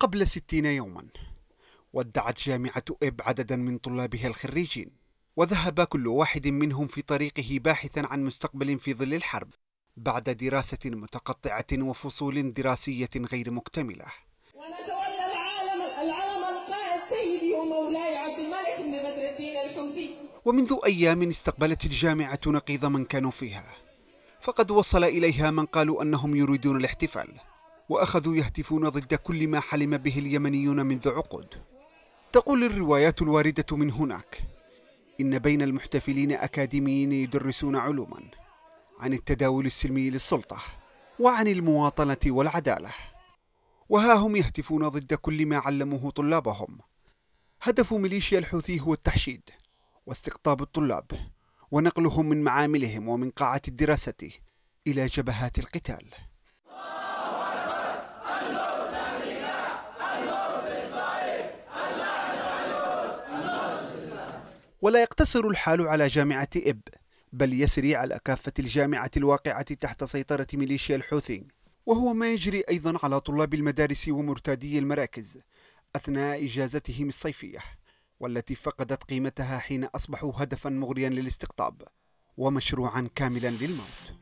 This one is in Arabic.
قبل ستين يوما ودعت جامعة إب عددا من طلابها الخريجين وذهب كل واحد منهم في طريقه باحثا عن مستقبل في ظل الحرب بعد دراسة متقطعة وفصول دراسية غير مكتملة ونتولى العالم العلم القائد سيدي ومولاي عبد الملك بن بدر الدين الحوثي ومنذ أيام استقبلت الجامعة نقيض من كانوا فيها فقد وصل إليها من قالوا أنهم يريدون الاحتفال وأخذوا يهتفون ضد كل ما حلم به اليمنيون منذ عقود تقول الروايات الواردة من هناك إن بين المحتفلين أكاديميين يدرسون علوما عن التداول السلمي للسلطة وعن المواطنة والعدالة وها هم يهتفون ضد كل ما علموه طلابهم هدف ميليشيا الحوثي هو التحشيد واستقطاب الطلاب ونقلهم من معاملهم ومن قاعة الدراسة إلى جبهات القتال ولا يقتصر الحال على جامعة إب بل يسري على كافة الجامعة الواقعة تحت سيطرة ميليشيا الحوثي وهو ما يجري أيضا على طلاب المدارس ومرتادي المراكز أثناء إجازتهم الصيفية والتي فقدت قيمتها حين أصبحوا هدفا مغريا للاستقطاب ومشروعا كاملا للموت